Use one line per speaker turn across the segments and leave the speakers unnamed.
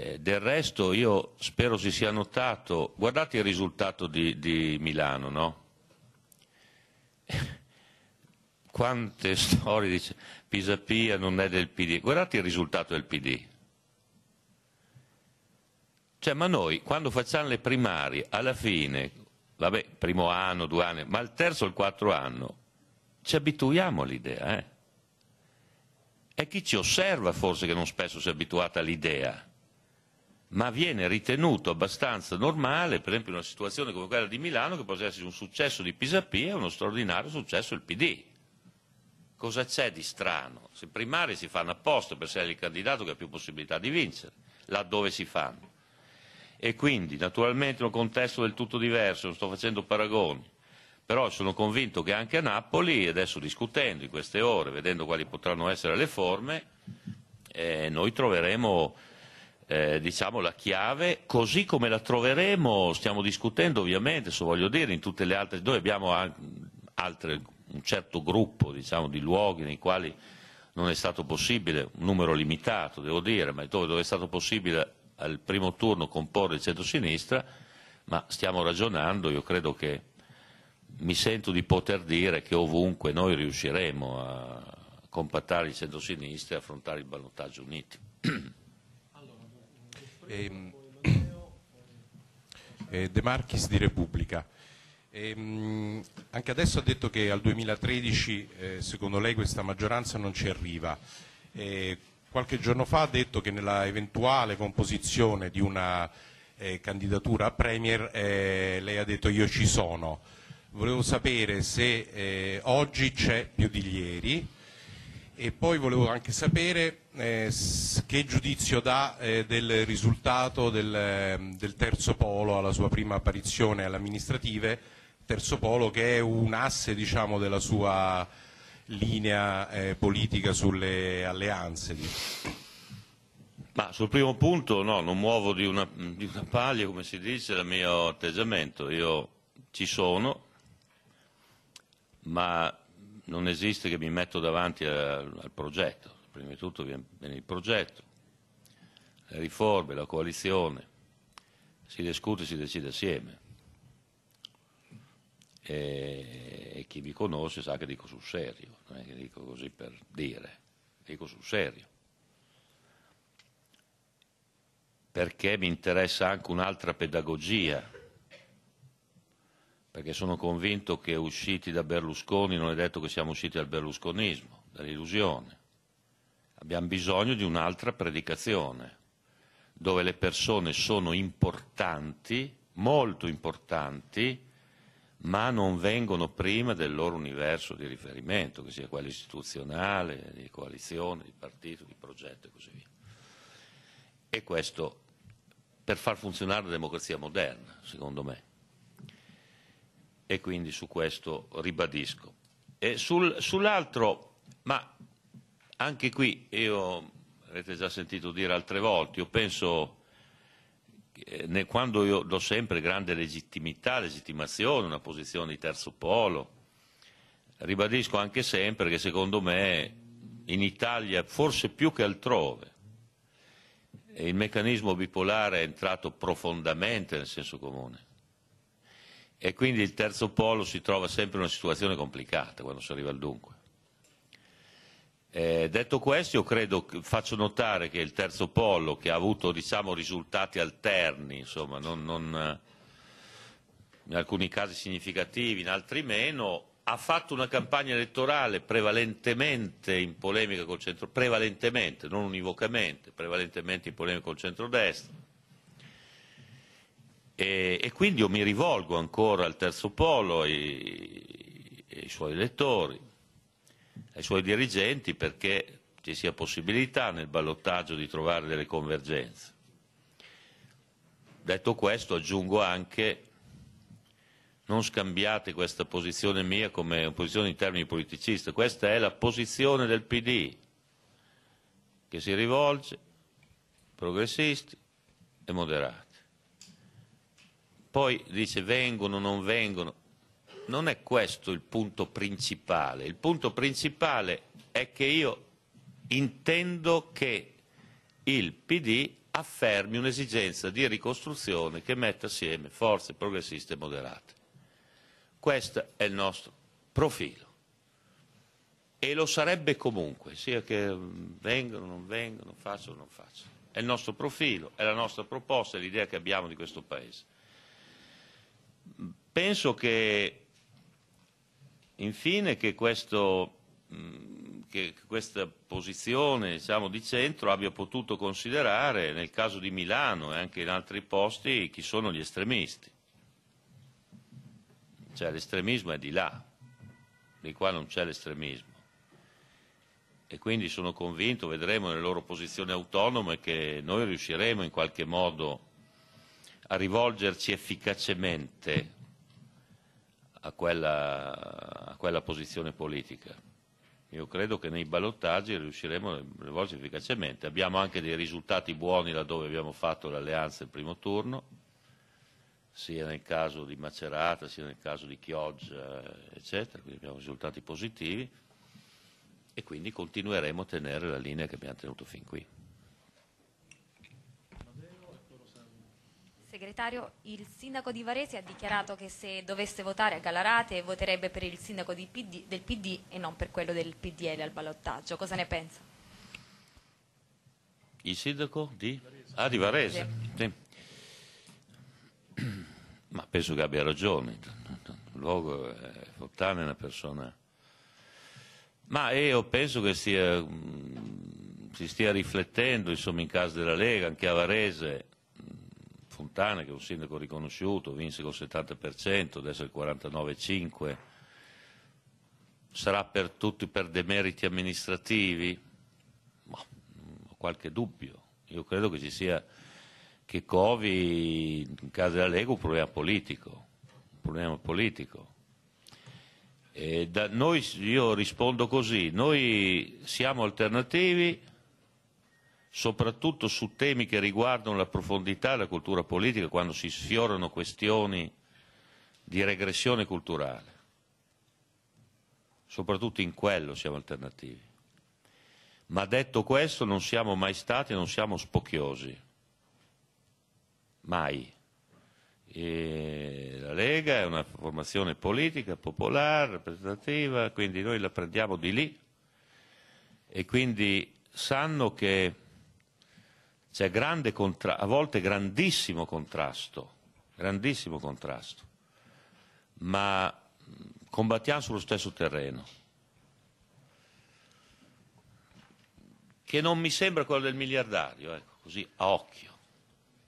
Eh, del resto io spero si sia notato, guardate il risultato di, di Milano, no? Quante storie dice Pisapia non è del PD, guardate il risultato del PD. Cioè, ma noi quando facciamo le primarie, alla fine, vabbè, primo anno, due anni, ma il terzo o il quarto anno, ci abituiamo all'idea, eh? È chi ci osserva forse che non spesso si è abituata all'idea ma viene ritenuto abbastanza normale, per esempio in una situazione come quella di Milano, che possa essere un successo di Pisapia e uno straordinario successo del PD. Cosa c'è di strano? Se primarie si fanno apposta per essere il candidato che ha più possibilità di vincere, laddove si fanno. E quindi, naturalmente, in un contesto del tutto diverso, non sto facendo paragoni, però sono convinto che anche a Napoli, adesso discutendo in queste ore, vedendo quali potranno essere le forme, eh, noi troveremo eh, diciamo, la chiave, così come la troveremo, stiamo discutendo ovviamente, so voglio dire, in tutte le altre, noi abbiamo altre, un certo gruppo diciamo, di luoghi nei quali non è stato possibile, un numero limitato devo dire, ma dove, dove è stato possibile al primo turno comporre il centro-sinistra, ma stiamo ragionando, io credo che mi sento di poter dire che ovunque noi riusciremo a compattare il centro-sinistra e affrontare il ballottaggio unito. Ehm, eh, De Marchis di Repubblica. Ehm, anche adesso ha detto che al 2013 eh, secondo lei questa maggioranza non ci arriva. E eh, qualche giorno fa ha detto che nella eventuale composizione di una eh, candidatura a Premier eh, lei ha detto io ci sono. Volevo sapere se eh, oggi c'è più di ieri e poi volevo anche sapere eh, che giudizio dà eh, del risultato del, ehm, del, terzo polo alla sua prima apparizione alle amministrative, terzo polo che è un asse diciamo, della sua linea eh, politica sulle alleanze. Ma sul primo punto no, non muovo di una, di una paglia, come si dice, il mio atteggiamento. Io ci sono, ma non esiste che mi metto davanti al, al progetto, prima di tutto viene, il progetto, le riforme, la coalizione, si discute e si decide assieme. E, e, chi mi conosce sa che dico sul serio, non è che dico così per dire, dico sul serio. Perché mi interessa anche un'altra pedagogia perché sono convinto che usciti da Berlusconi non è detto che siamo usciti dal berlusconismo, dall'illusione. Abbiamo bisogno di un'altra predicazione, dove le persone sono importanti, molto importanti, ma non vengono prima del loro universo di riferimento, che sia quello istituzionale, di coalizione, di partito, di progetto e così via. E questo per far funzionare la democrazia moderna, secondo me e quindi su questo ribadisco. Sul, sull'altro, ma anche qui io, avete già sentito dire altre volte, io penso che eh, quando io do sempre grande legittimità, legittimazione, una posizione di terzo polo, ribadisco anche sempre che secondo me in Italia, forse più che altrove, il meccanismo bipolare è entrato profondamente nel senso comune e quindi il terzo polo si trova sempre in una situazione complicata quando si arriva al dunque. Eh, detto questo, io credo, faccio notare che il terzo polo, che ha avuto diciamo, risultati alterni, insomma, non, non, eh, in alcuni casi significativi, in altri meno, ha fatto una campagna elettorale prevalentemente in polemica col centro, prevalentemente, non univocamente, prevalentemente in polemica col centrodestra, e, e quindi io mi rivolgo ancora al terzo polo, ai, ai suoi elettori, ai suoi dirigenti perché ci sia possibilità nel ballottaggio di trovare delle convergenze. Detto questo aggiungo anche non scambiate questa posizione mia come posizione in termini politicisti, questa è la posizione del PD che si rivolge progressisti e moderati poi dice vengono, non vengono. Non è questo il punto principale. Il punto principale è che io intendo che il PD affermi un'esigenza di ricostruzione che metta assieme forze progressiste e moderate. Questo è il nostro profilo. E lo sarebbe comunque, sia che mm, vengano, non vengano, facciano, non facciano. È il nostro profilo, è la nostra proposta, è l'idea che abbiamo di questo Paese penso che infine che, questo, mm, che questa posizione diciamo, di centro abbia potuto considerare nel caso di Milano e anche in altri posti chi sono gli estremisti. Cioè l'estremismo è di là, di qua non c'è l'estremismo. E quindi sono convinto, vedremo nelle loro posizioni autonome, che noi riusciremo in qualche modo a rivolgerci efficacemente a quella, a quella posizione politica. Io credo che nei ballottaggi riusciremo a rivolgerci efficacemente. Abbiamo anche dei risultati buoni laddove abbiamo fatto l'alleanza il primo turno, sia nel caso di Macerata, sia nel caso di Chioggia, eccetera, quindi abbiamo risultati positivi e quindi continueremo a tenere la linea che abbiamo tenuto fin qui. segretario, il sindaco di Varese ha dichiarato che se dovesse votare a Galarate voterebbe per il sindaco PD, del PD e non per quello del PDL al ballottaggio. Cosa ne pensa? Il sindaco di, Varese. ah, di Varese? Sì. Sì. Ma penso che abbia ragione. Luogo, Fontana è una persona... Ma eh, io penso che sia, mm, si stia riflettendo insomma, in casa della Lega, anche a Varese, Fontana, che è un sindaco riconosciuto, vinse col 70%, adesso il 49,5%, sarà per tutti per demeriti amministrativi? Boh, ho qualche dubbio. Io credo che ci sia, che Covi, in casa della Lega, un problema politico. Un problema politico. Noi, io rispondo così, noi siamo alternativi soprattutto su temi che riguardano la profondità della cultura politica, quando si sfiorano questioni di regressione culturale. Soprattutto in quello siamo alternativi. Ma detto questo non siamo mai stati, e non siamo spocchiosi. Mai. E la Lega è una formazione politica, popolare, rappresentativa, quindi noi la prendiamo di lì e quindi sanno che c'è contra- a volte grandissimo contrasto, grandissimo contrasto, ma combattiamo sullo stesso terreno, che non mi sembra quello del miliardario, ecco, così a occhio.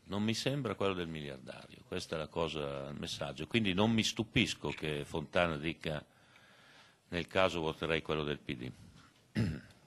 Non mi sembra quello del miliardario, questo è la cosa, il messaggio. Quindi non mi stupisco che Fontana dica nel caso voterei quello del PD.